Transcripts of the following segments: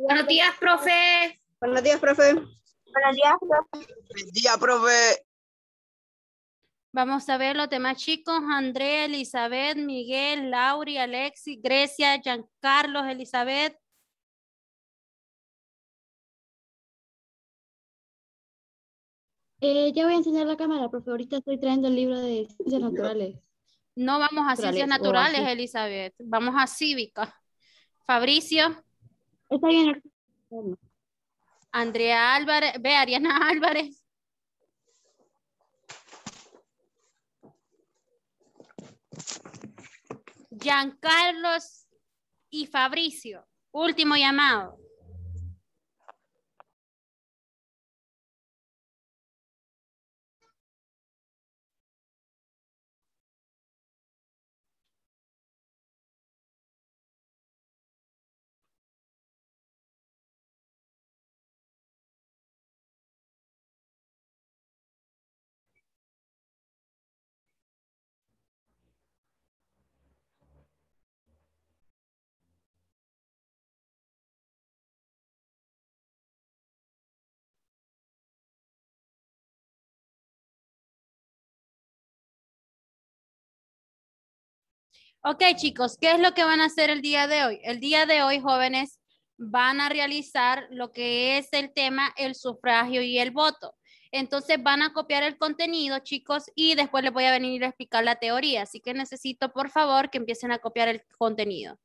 Buenos días, profe. Buenos días, profe. Buenos días, profe. Buenos días, profe. Vamos a ver los demás chicos, André, Elizabeth, Miguel, Lauri, Alexis, Grecia, Giancarlos, Elizabeth. Eh, ya voy a enseñar la cámara, profe. Ahorita estoy trayendo el libro de ciencias naturales. No vamos a ciencias naturales, Elizabeth. Vamos a cívica. Fabricio. Andrea Álvarez, ve, Ariana Álvarez. Giancarlos y Fabricio, último llamado. Ok, chicos, ¿qué es lo que van a hacer el día de hoy? El día de hoy, jóvenes, van a realizar lo que es el tema el sufragio y el voto. Entonces van a copiar el contenido, chicos, y después les voy a venir a explicar la teoría. Así que necesito, por favor, que empiecen a copiar el contenido.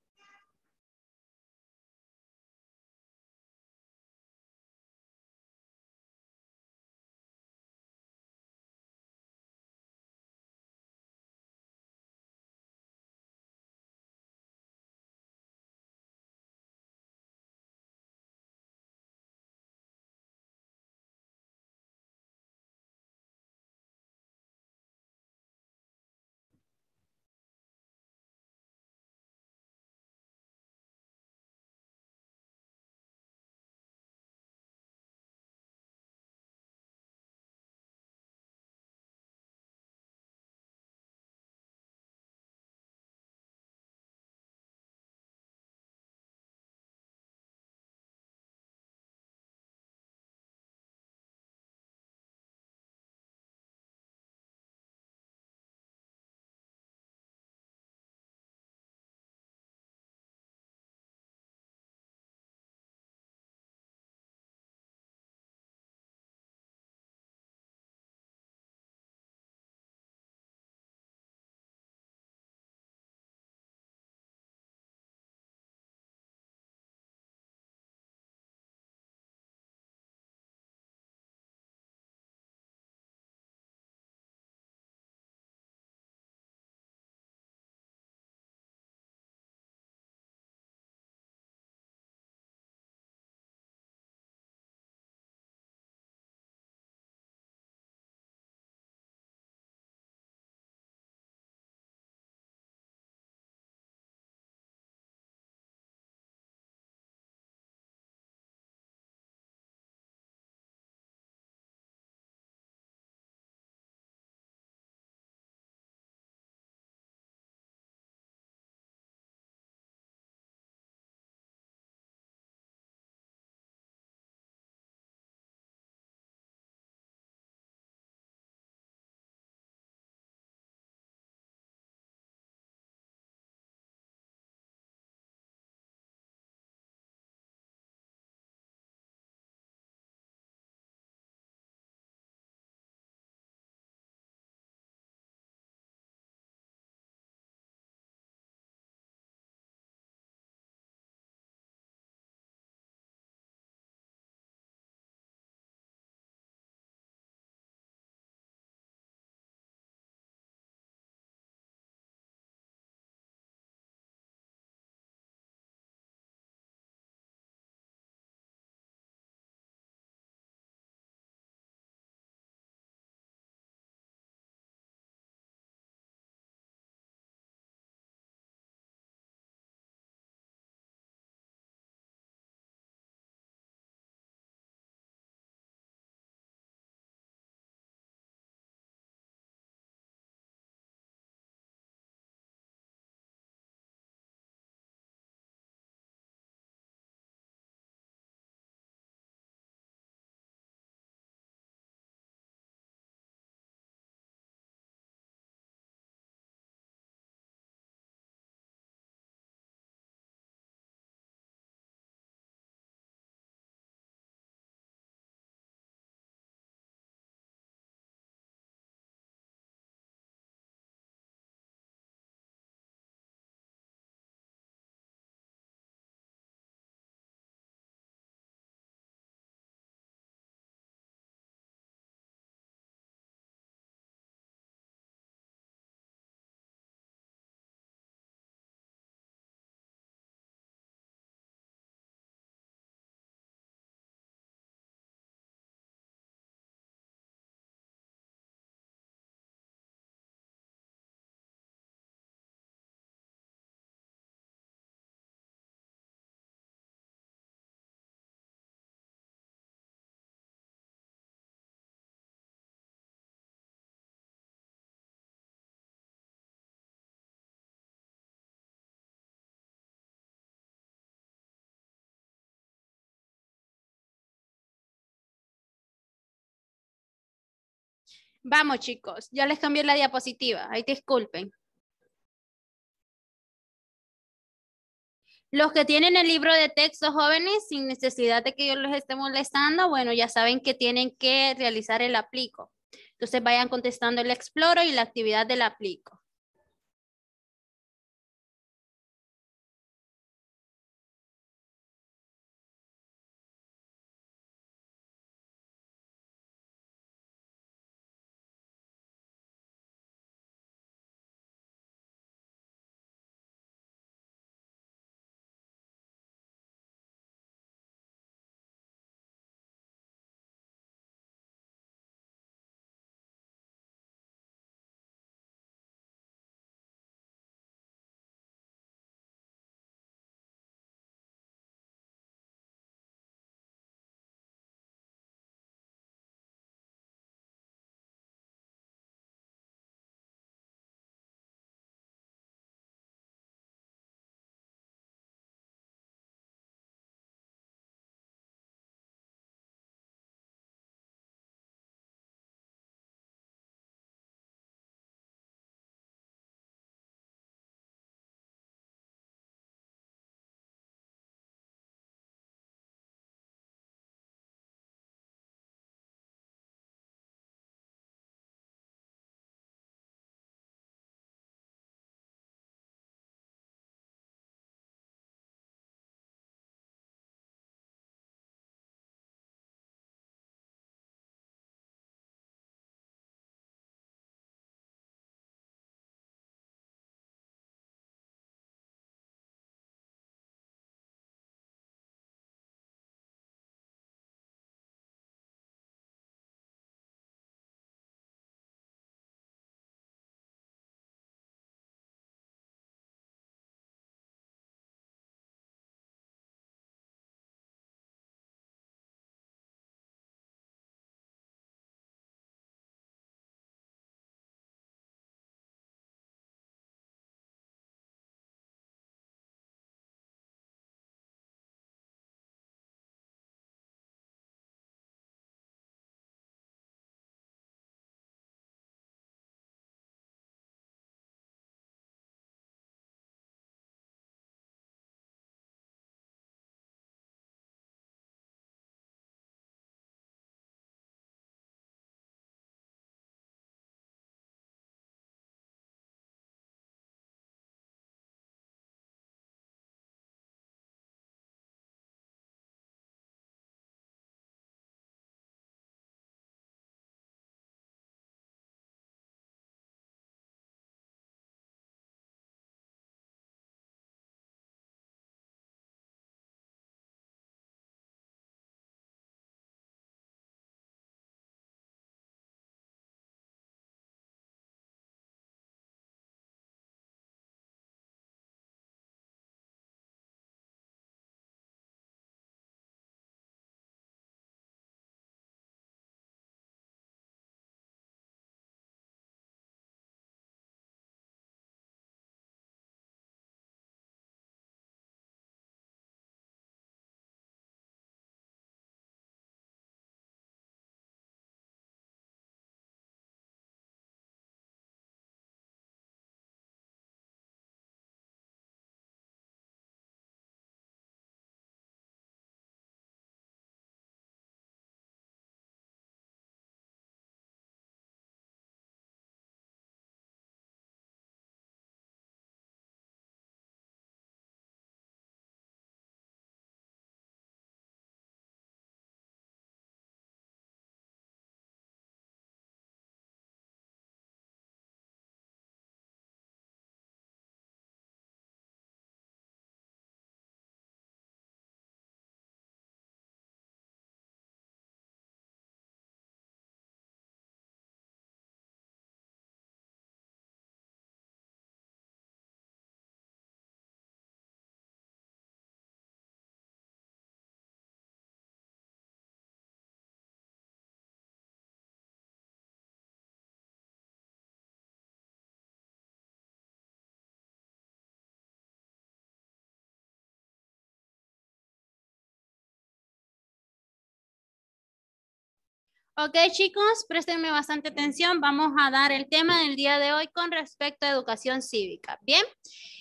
Vamos, chicos, ya les cambié la diapositiva, ahí disculpen. Los que tienen el libro de texto jóvenes, sin necesidad de que yo los esté molestando, bueno, ya saben que tienen que realizar el aplico. Entonces vayan contestando el exploro y la actividad del aplico. Ok, chicos, préstenme bastante atención. Vamos a dar el tema del día de hoy con respecto a educación cívica. Bien,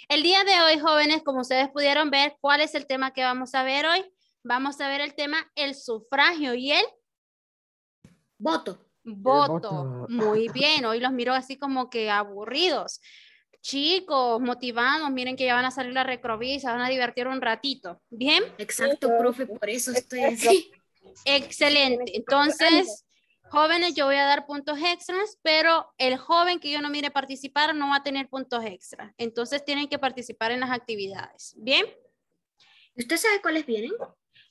el día de hoy, jóvenes, como ustedes pudieron ver, ¿cuál es el tema que vamos a ver hoy? Vamos a ver el tema el sufragio y el voto. Voto. Muy bien, hoy los miro así como que aburridos. Chicos, motivados, miren que ya van a salir la recrovisa, van a divertir un ratito. ¿Bien? Exacto, profe, por eso estoy así. Excelente. Entonces, jóvenes, yo voy a dar puntos extras, pero el joven que yo no mire participar no va a tener puntos extras. Entonces, tienen que participar en las actividades. ¿Bien? ¿Usted sabe cuáles vienen?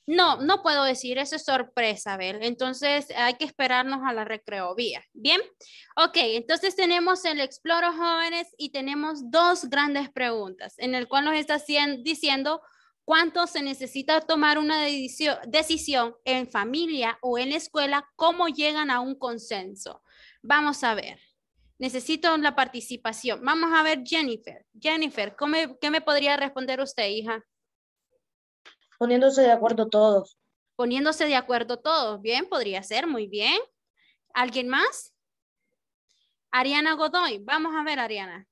No, no puedo decir, eso es sorpresa, ver Entonces hay que esperarnos a la recreo vía Bien, ok, entonces tenemos el Exploro Jóvenes y tenemos dos grandes preguntas en el cual nos está diciendo cuánto se necesita tomar una decisión en familia o en la escuela, cómo llegan a un consenso. Vamos a ver. Necesito la participación. Vamos a ver, Jennifer. Jennifer, ¿qué me podría responder usted, hija? Poniéndose de acuerdo todos. Poniéndose de acuerdo todos. Bien, podría ser, muy bien. ¿Alguien más? Ariana Godoy. Vamos a ver, Ariana.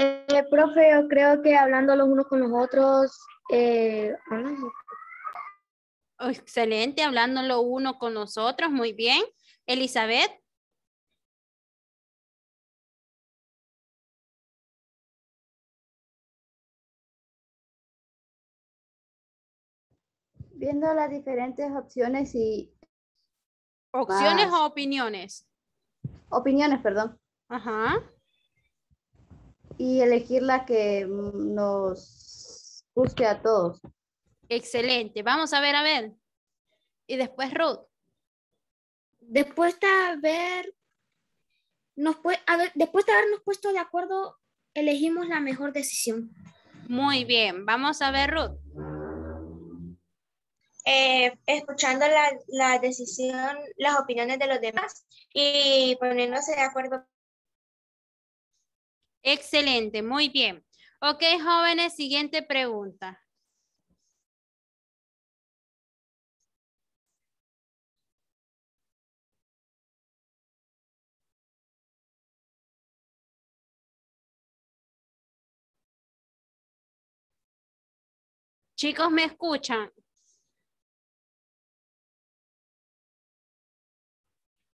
Eh, profe, yo creo que hablando los unos con los otros. Eh, excelente, hablando los unos con los otros, muy bien. Elizabeth. Viendo las diferentes opciones y... ¿Opciones o opiniones? Opiniones, perdón. Ajá y elegir la que nos guste a todos. Excelente. Vamos a ver, a ver. Y después Ruth. Después de haber nos después de habernos puesto de acuerdo, elegimos la mejor decisión. Muy bien, vamos a ver, Ruth. Eh, escuchando la, la, decisión, las opiniones de los demás y poniéndose de acuerdo Excelente, muy bien. Ok, jóvenes, siguiente pregunta. Chicos, ¿me escuchan?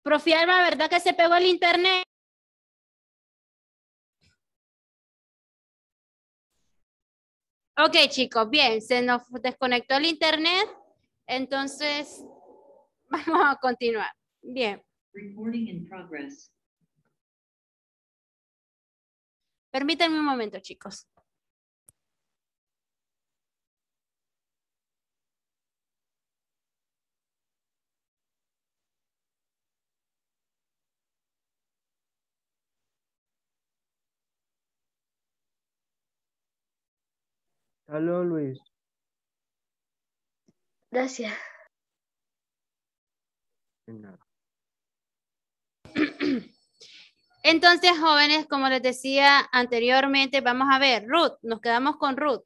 Profi Alba, ¿verdad que se pegó el internet? Ok, chicos, bien, se nos desconectó el internet, entonces vamos a continuar. Bien. Permítanme un momento, chicos. Aló, Luis. Gracias. Entonces, jóvenes, como les decía anteriormente, vamos a ver, Ruth, nos quedamos con Ruth.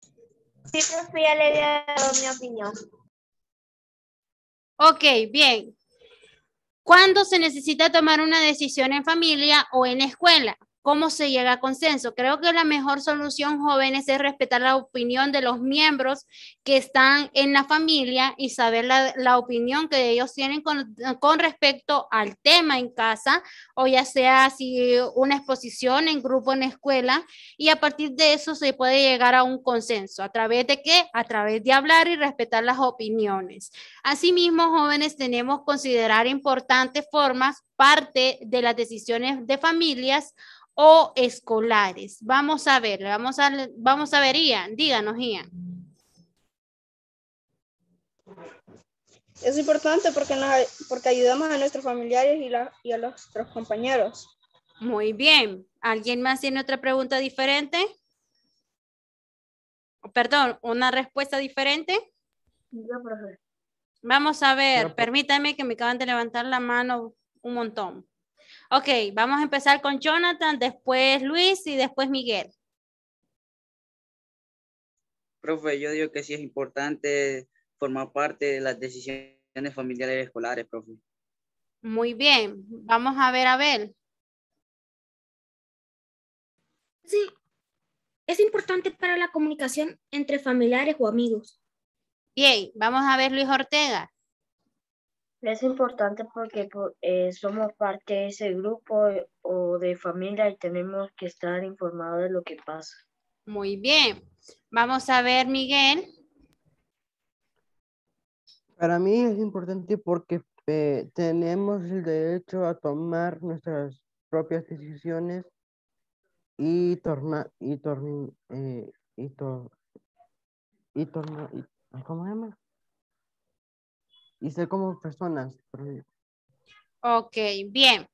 Sí, profesor, ya le he dado mi opinión. Ok, bien. ¿Cuándo se necesita tomar una decisión en familia o en escuela? ¿Cómo se llega a consenso? Creo que la mejor solución, jóvenes, es respetar la opinión de los miembros que están en la familia y saber la, opinión que ellos tienen con, respecto al tema en casa, o ya sea si una exposición en grupo en escuela, y a partir de eso se puede llegar a un consenso. ¿A través de qué? A través de hablar y respetar las opiniones. Asimismo, jóvenes, tenemos que considerar importantes formas parte de las decisiones de familias o escolares. Vamos a ver, vamos a, vamos a ver, Ian, díganos, Ian. Es importante porque, porque ayudamos a nuestros familiares y, a nuestros compañeros. Muy bien. ¿Alguien más tiene otra pregunta diferente? Perdón, ¿una respuesta diferente? Vamos a ver, permítame que me acaban de levantar la mano un montón. Ok, vamos a empezar con Jonathan, después Luis y después Miguel. Profe, yo digo que sí es importante formar parte de las decisiones familiares escolares, profe. Muy bien, vamos a ver a ver. Sí, es importante para la comunicación entre familiares o amigos. Bien, vamos a ver Luis Ortega es importante porque eh, somos parte de ese grupo eh, o de familia y tenemos que estar informados de lo que pasa. Muy bien. Vamos a ver, Miguel. Para mí es importante porque eh, tenemos el derecho a tomar nuestras propias decisiones y tornar y tornar ¿cómo se llama? y ser como personas. Ok, bien.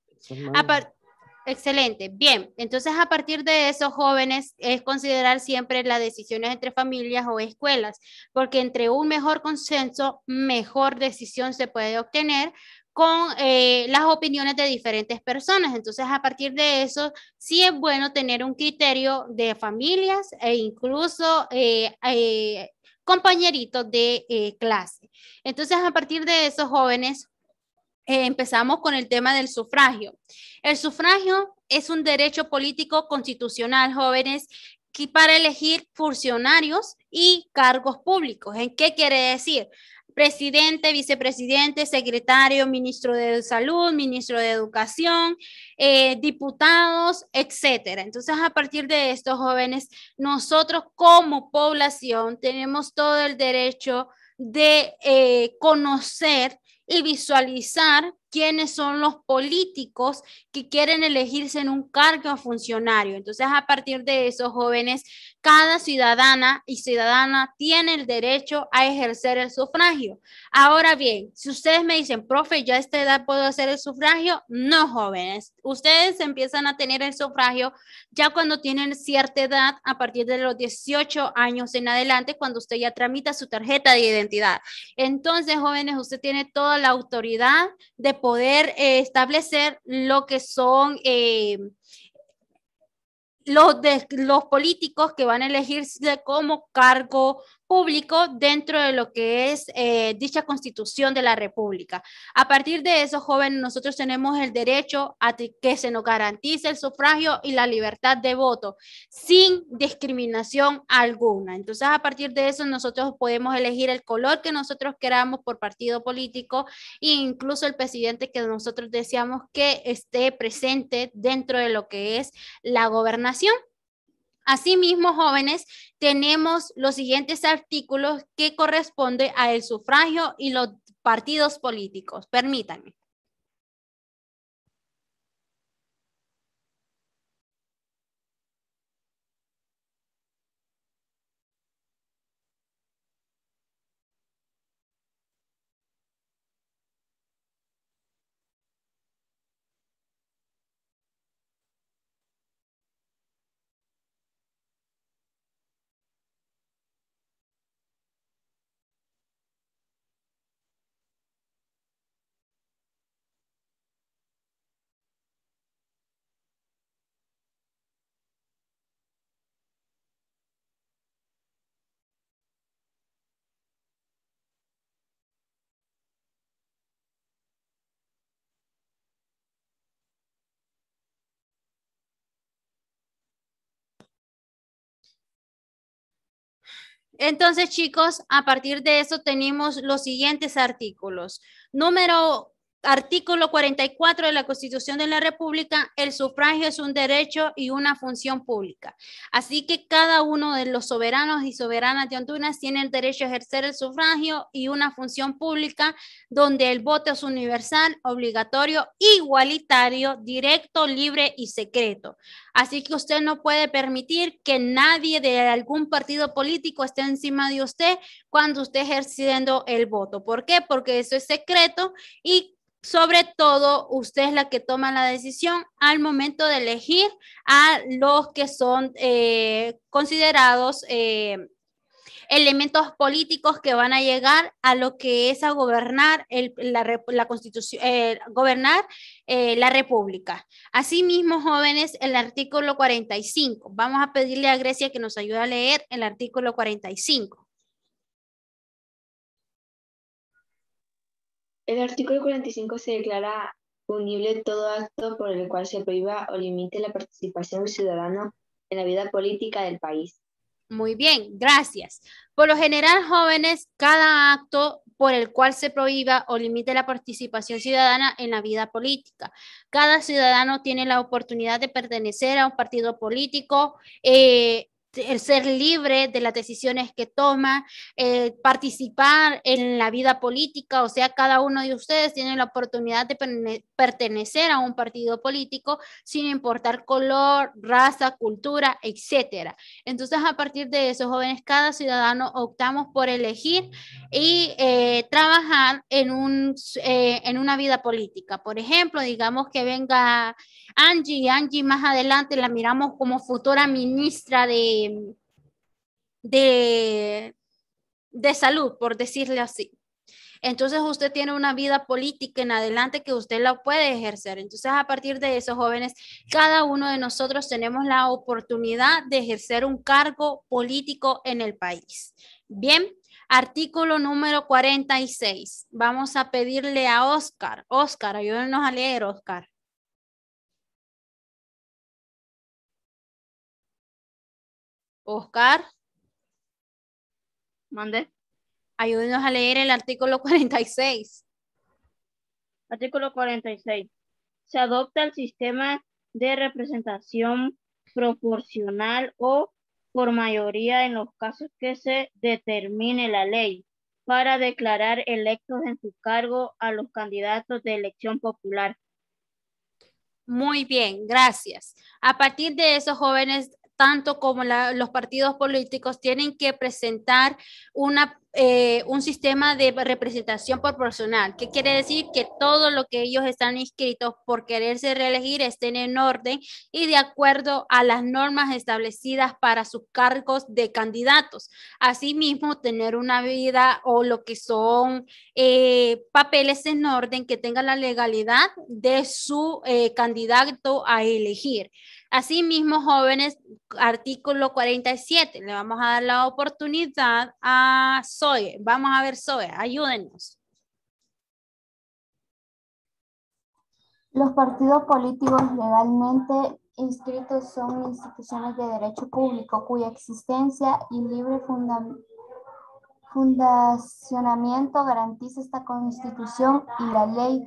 Excelente, bien. Entonces, a partir de eso, jóvenes es considerar siempre las decisiones entre familias o escuelas, porque entre un mejor consenso, mejor decisión se puede obtener con eh, las opiniones de diferentes personas. Entonces, a partir de eso, sí es bueno tener un criterio de familias e incluso eh, eh, compañeritos de eh, clase. Entonces, a partir de esos jóvenes, eh, empezamos con el tema del sufragio. El sufragio es un derecho político constitucional, jóvenes, que para elegir funcionarios y cargos públicos. ¿En qué quiere decir? presidente, vicepresidente, secretario, ministro de salud, ministro de educación, eh, diputados, etcétera. Entonces, a partir de estos jóvenes, nosotros como población tenemos todo el derecho de eh, conocer y visualizar quiénes son los políticos que quieren elegirse en un cargo funcionario. Entonces, a partir de eso, jóvenes, cada ciudadana y ciudadana tiene el derecho a ejercer el sufragio. Ahora bien, si ustedes me dicen, profe, ¿ya a esta edad puedo hacer el sufragio? No, jóvenes. Ustedes empiezan a tener el sufragio ya cuando tienen cierta edad, a partir de los 18 años en adelante, cuando usted ya tramita su tarjeta de identidad. Entonces, jóvenes, usted tiene toda la autoridad de poder eh, establecer lo que son eh, los, de, los políticos que van a elegirse como cargo público dentro de lo que es eh, dicha constitución de la República. A partir de eso, jóvenes, nosotros tenemos el derecho a que se nos garantice el sufragio y la libertad de voto sin discriminación alguna. Entonces, a partir de eso, nosotros podemos elegir el color que nosotros queramos por partido político e incluso el presidente que nosotros deseamos que esté presente dentro de lo que es la gobernación. Asimismo, jóvenes, tenemos los siguientes artículos que corresponden al sufragio y los partidos políticos. Permítanme. Entonces, chicos, a partir de eso tenemos los siguientes artículos. Número Artículo 44 de la Constitución de la República, el sufragio es un derecho y una función pública. Así que cada uno de los soberanos y soberanas de Honduras tiene el derecho a ejercer el sufragio y una función pública donde el voto es universal, obligatorio, igualitario, directo, libre y secreto. Así que usted no puede permitir que nadie de algún partido político esté encima de usted cuando usted ejerciendo el voto. ¿Por qué? Porque eso es secreto y sobre todo usted es la que toma la decisión al momento de elegir a los que son eh, considerados eh, elementos políticos que van a llegar a lo que es a gobernar la, constitución, eh, gobernar la república. Asimismo, jóvenes, el artículo 45. Vamos a pedirle a Grecia que nos ayude a leer el artículo 45. El artículo 45 se declara punible todo acto por el cual se prohíba o limite la participación ciudadana ciudadano en la vida política del país. Muy bien, gracias. Por lo general, jóvenes, cada acto por el cual se prohíba o limite la participación ciudadana en la vida política. Cada ciudadano tiene la oportunidad de pertenecer a un partido político, eh, el ser libre de las decisiones que toma, eh, participar en la vida política, o sea, cada uno de ustedes tiene la oportunidad de pertenecer a un partido político sin importar color, raza, cultura, etc. Entonces, a partir de esos jóvenes, cada ciudadano optamos por elegir y eh, trabajar en, un, eh, en una vida política. Por ejemplo, digamos que venga Angie, Angie más adelante la miramos como futura ministra de eh, de, de salud, por decirle así. Entonces usted tiene una vida política en adelante que usted la puede ejercer. Entonces a partir de esos jóvenes, cada uno de nosotros tenemos la oportunidad de ejercer un cargo político en el país. Bien, artículo número 46. Vamos a pedirle a Oscar. Oscar, ayúdenos a leer, Oscar. Oscar. Mande. Ayúdenos a leer el artículo 46. Artículo 46. Se adopta el sistema de representación proporcional o por mayoría en los casos que se determine la ley para declarar electos en su cargo a los candidatos de elección popular. Muy bien, gracias. A partir de esos jóvenes, tanto como los partidos políticos tienen que presentar una eh, un sistema de representación proporcional, que quiere decir que todo lo que ellos están inscritos por quererse reelegir estén en orden y de acuerdo a las normas establecidas para sus cargos de candidatos. Asimismo, tener una vida o lo que son eh, papeles en orden que tengan la legalidad de su eh, candidato a elegir. Asimismo, jóvenes, artículo 47, le vamos a dar la oportunidad a Zoe, vamos a ver Zoe, ayúdenos. Los partidos políticos legalmente inscritos son instituciones de derecho público cuya existencia y libre fundacionamiento garantiza esta constitución y la ley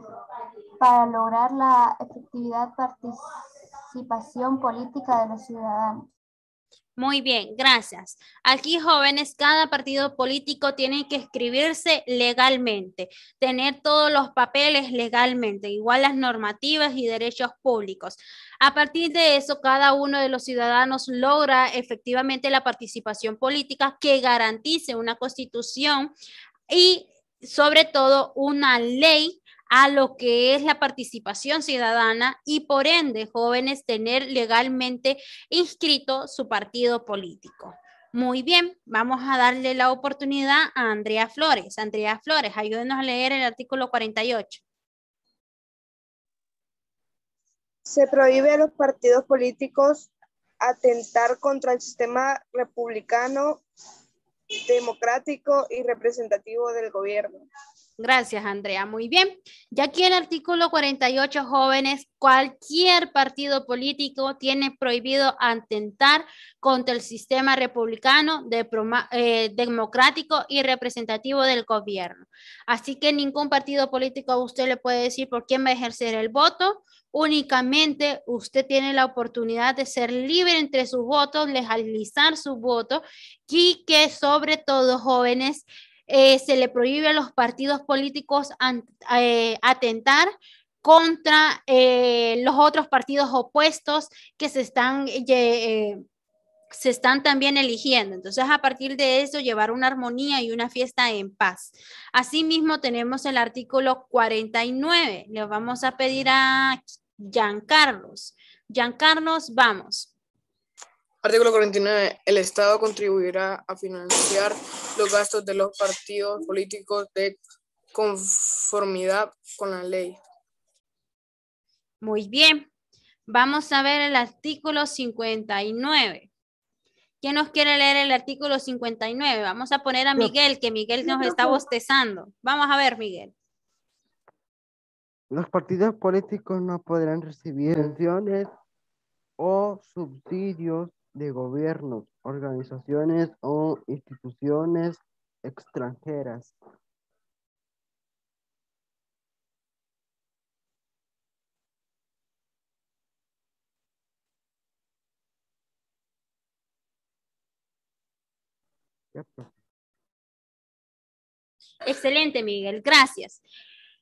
para lograr la efectividad participación política de los ciudadanos. Muy bien, gracias. Aquí, jóvenes, cada partido político tiene que escribirse legalmente, tener todos los papeles legalmente, igual las normativas y derechos públicos. A partir de eso, cada uno de los ciudadanos logra efectivamente la participación política que garantice una constitución y sobre todo una ley a lo que es la participación ciudadana y por ende, jóvenes, tener legalmente inscrito su partido político. Muy bien, vamos a darle la oportunidad a Andrea Flores. Andrea Flores, ayúdenos a leer el artículo 48. Se prohíbe a los partidos políticos atentar contra el sistema republicano, democrático y representativo del gobierno. Gracias, Andrea. Muy bien. Ya aquí el artículo 48, jóvenes, cualquier partido político tiene prohibido atentar contra el sistema republicano, eh, democrático y representativo del gobierno. Así que ningún partido político a usted le puede decir por quién va a ejercer el voto. Únicamente usted tiene la oportunidad de ser libre entre sus votos, legalizar su voto, y que sobre todo jóvenes eh, se le prohíbe a los partidos políticos eh, atentar contra eh, los otros partidos opuestos que se están, se están también eligiendo. Entonces, a partir de eso, llevar una armonía y una fiesta en paz. Asimismo, tenemos el artículo 49. Le vamos a pedir a Jean Carlos. vamos. Artículo 49. El Estado contribuirá a financiar los gastos de los partidos políticos de conformidad con la ley. Muy bien. Vamos a ver el artículo 59. ¿Quién nos quiere leer el artículo 59? Vamos a poner a Miguel, que Miguel nos está bostezando. Vamos a ver, Miguel. Los partidos políticos no podrán recibir pensiones o subsidios de gobiernos, organizaciones o instituciones extranjeras. Pues. Excelente, Miguel, gracias.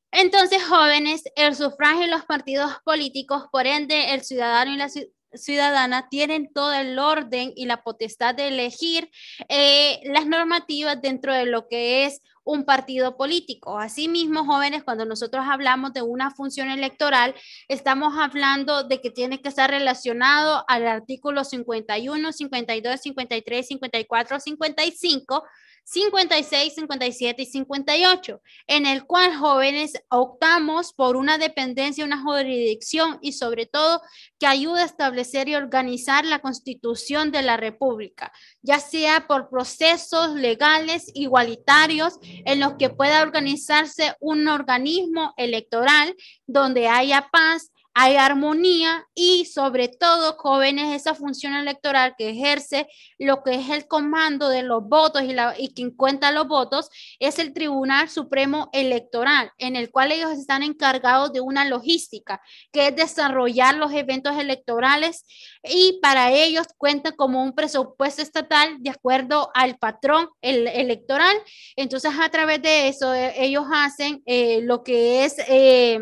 Entonces, jóvenes, el sufragio en los partidos políticos, por ende, el ciudadano y la ciudad ciudadana tienen todo el orden y la potestad de elegir eh, las normativas dentro de lo que es un partido político. Asimismo, jóvenes, cuando nosotros hablamos de una función electoral, estamos hablando de que tiene que estar relacionado al artículo 51, 52, 53, 54, 55 56, 57 y 58, en el cual jóvenes optamos por una dependencia, una jurisdicción y sobre todo que ayude a establecer y organizar la constitución de la República, ya sea por procesos legales igualitarios en los que pueda organizarse un organismo electoral donde haya paz, hay armonía y sobre todo, jóvenes, esa función electoral que ejerce lo que es el comando de los votos y, la, y quien cuenta los votos es el Tribunal Supremo Electoral, en el cual ellos están encargados de una logística, que es desarrollar los eventos electorales y para ellos cuenta como un presupuesto estatal de acuerdo al patrón electoral. Entonces, a través de eso, eh, ellos hacen eh, lo que es... Eh,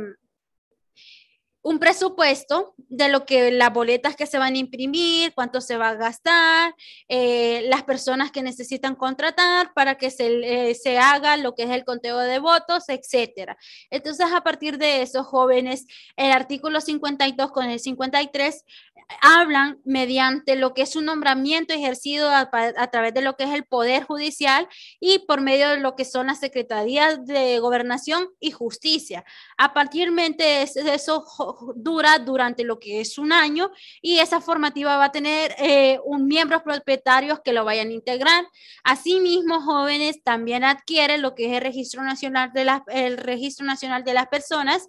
un presupuesto de lo que las boletas que se van a imprimir, cuánto se va a gastar, eh, las personas que necesitan contratar para que eh, se, haga lo que es el conteo de votos, etcétera. Entonces, a partir de eso, jóvenes, el artículo 52 con el 53 hablan mediante lo que es un nombramiento ejercido a, través de lo que es el Poder Judicial y por medio de lo que son las Secretarías de Gobernación y Justicia. A partir de eso, dura durante lo que es un año y esa formativa va a tener eh, un miembros propietarios que lo vayan a integrar. Asimismo, jóvenes también adquieren lo que es el registro nacional de las, el registro nacional de las personas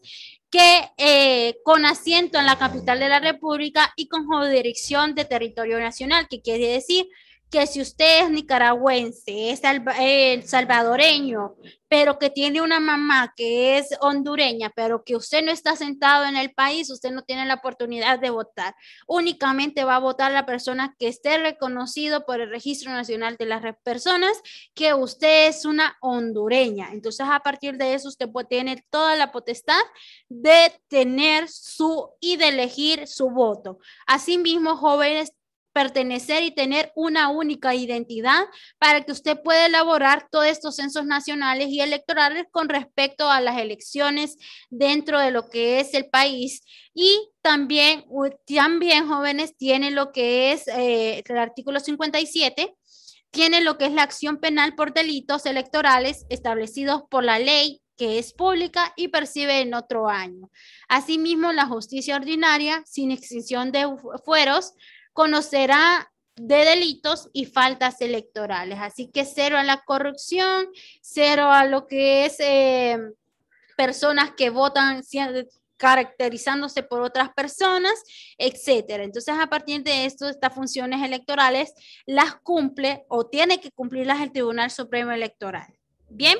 que eh, con asiento en la capital de la República y con jurisdicción de territorio nacional, que quiere decir que si usted es nicaragüense, es eh, salvadoreño, pero que tiene una mamá que es hondureña, pero que usted no está sentado en el país, usted no tiene la oportunidad de votar. Únicamente va a votar la persona que esté reconocido por el Registro Nacional de las Personas que usted es una hondureña. Entonces, a partir de eso, usted pues tiene toda la potestad de tener su y de elegir su voto. Asimismo, jóvenes, pertenecer y tener una única identidad para que usted pueda elaborar todos estos censos nacionales y electorales con respecto a las elecciones dentro de lo que es el país. Y también, también jóvenes, tiene lo que es eh, el artículo 57 tiene lo que es la acción penal por delitos electorales establecidos por la ley que es pública y percibe en otro año. Asimismo, la justicia ordinaria, sin extinción de fueros, conocerá de delitos y faltas electorales. Así que cero a la corrupción, cero a lo que es eh, personas que votan caracterizándose por otras personas, etcétera. Entonces, a partir de esto, estas funciones electorales las cumple o tiene que cumplirlas el Tribunal Supremo Electoral. Bien,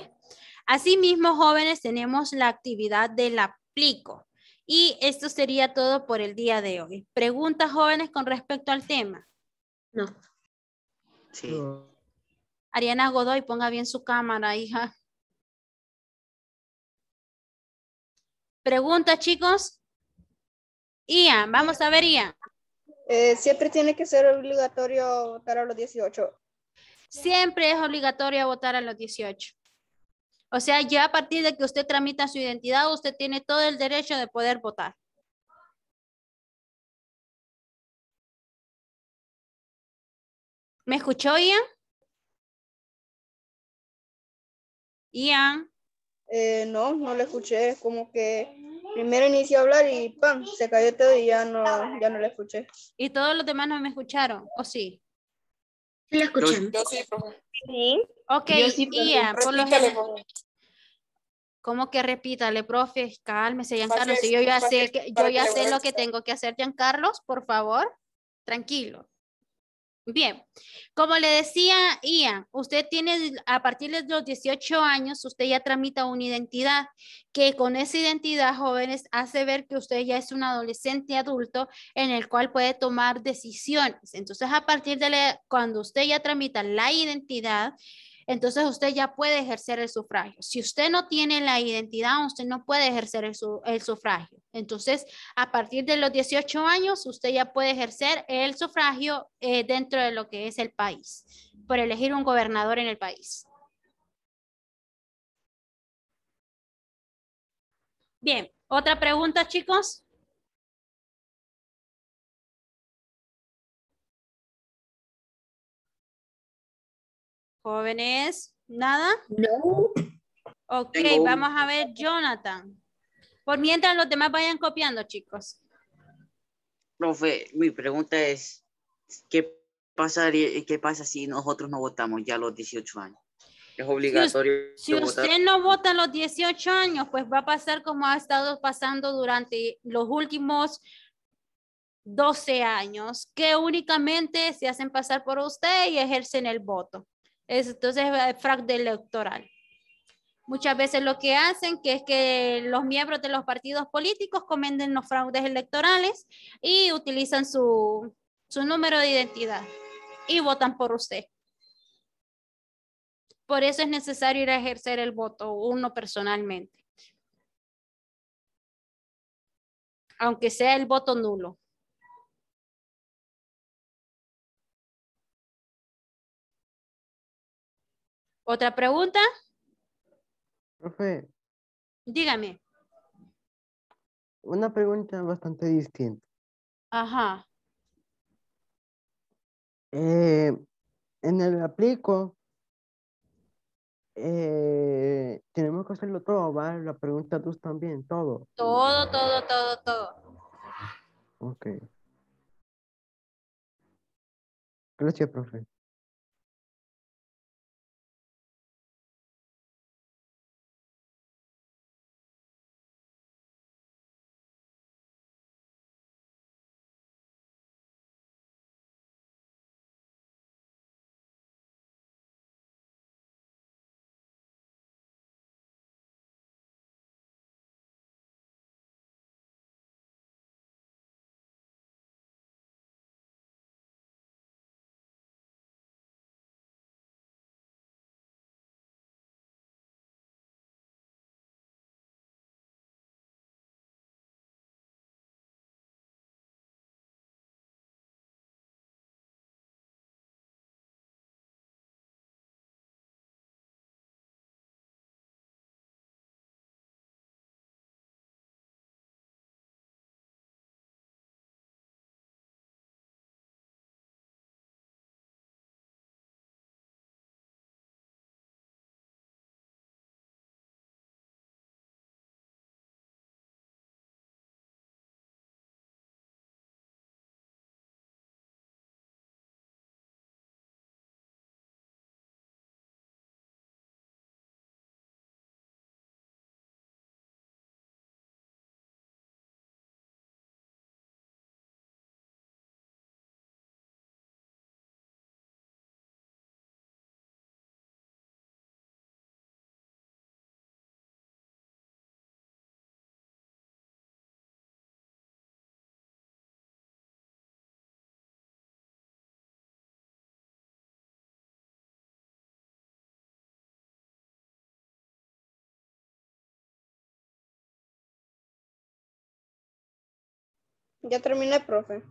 asimismo, jóvenes, tenemos la actividad del aplico. Y esto sería todo por el día de hoy. ¿Preguntas jóvenes con respecto al tema? No. Sí. Ariana Godoy, ponga bien su cámara, hija. ¿Preguntas chicos. Ian, vamos a ver, Ian. Eh, siempre tiene que ser obligatorio votar a los 18. Siempre es obligatorio votar a los 18. O sea, ya a partir de que usted tramita su identidad, usted tiene todo el derecho de poder votar. ¿Me escuchó Ian? Ian. Eh, no, no le escuché. como que primero inició a hablar y ¡pam! Se cayó todo y ya no, ya no le escuché. ¿Y todos los demás no me escucharon? ¿O sí? Sí, le escuché. sí, Ok, Ian. Por lo, general, ¿Cómo que repítale, profe, cálmese, Giancarlo, si yo ya sé, yo ya sé lo que tengo que hacer, Giancarlo, por favor, tranquilo. Bien, como le decía Ian, usted tiene a partir de los 18 años, usted ya tramita una identidad que con esa identidad, jóvenes, hace ver que usted ya es un adolescente adulto en el cual puede tomar decisiones. Entonces, a partir de cuando usted ya tramita la identidad, entonces usted ya puede ejercer el sufragio. Si usted no tiene la identidad, usted no puede ejercer el, sufragio. Entonces, a partir de los 18 años, usted ya puede ejercer el sufragio eh, dentro de lo que es el país, por elegir un gobernador en el país. Bien, otra pregunta, chicos. Jóvenes, ¿nada? No. Ok, vamos a ver Jonathan. Por mientras los demás vayan copiando, chicos. Profe, mi pregunta es, ¿qué, pasaría, qué pasa si nosotros no votamos ya a los 18 años? Es obligatorio. si usted no vota a los 18 años, pues va a pasar como ha estado pasando durante los últimos 12 años, que únicamente se hacen pasar por usted y ejercen el voto entonces es fraude electoral. Muchas veces lo que hacen es que los miembros de los partidos políticos comenden los fraudes electorales y utilizan su, su número de identidad y votan por usted. Por eso es necesario ir a ejercer el voto uno personalmente. Aunque sea el voto nulo. ¿Otra pregunta? Profe. Dígame. Una pregunta bastante distinta. Ajá. Eh, en el aplico, eh, tenemos que hacerlo todo, ¿vale? La pregunta tú también, todo. Todo, todo, todo, todo. Ok. Gracias, profe. Ya terminé, profe.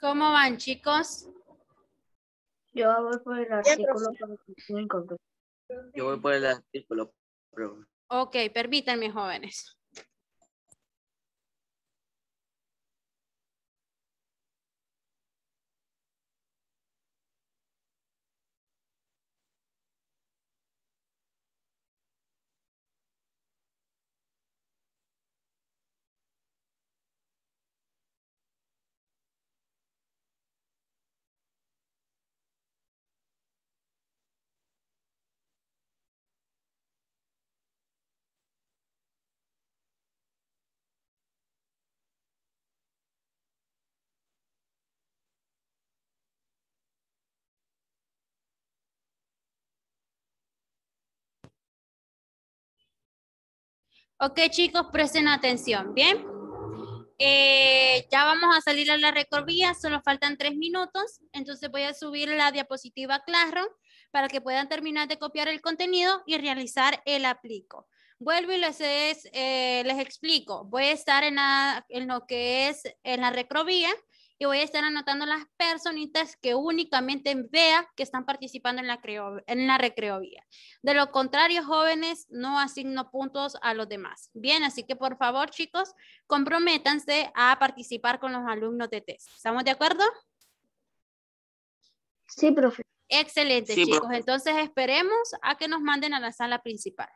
¿Cómo van, chicos? Yo voy por el artículo 45. Yo voy por el artículo. Ok, permítanme, jóvenes. Ok, chicos, presten atención, ¿bien? Eh, ya vamos a salir a la recorvía solo faltan tres minutos, entonces voy a subir la diapositiva Classroom para que puedan terminar de copiar el contenido y realizar el aplico. Vuelvo y les, eh, les explico. Voy a estar en, la, lo que es en la recrovía y voy a estar anotando las personitas que únicamente vea que están participando en la, creo, en la recreovía. De lo contrario, jóvenes, no asigno puntos a los demás. Bien, así que por favor, chicos, comprométanse a participar con los alumnos de test. ¿Estamos de acuerdo? Sí, profe. Excelente, chicos. Entonces esperemos a que nos manden a la sala principal.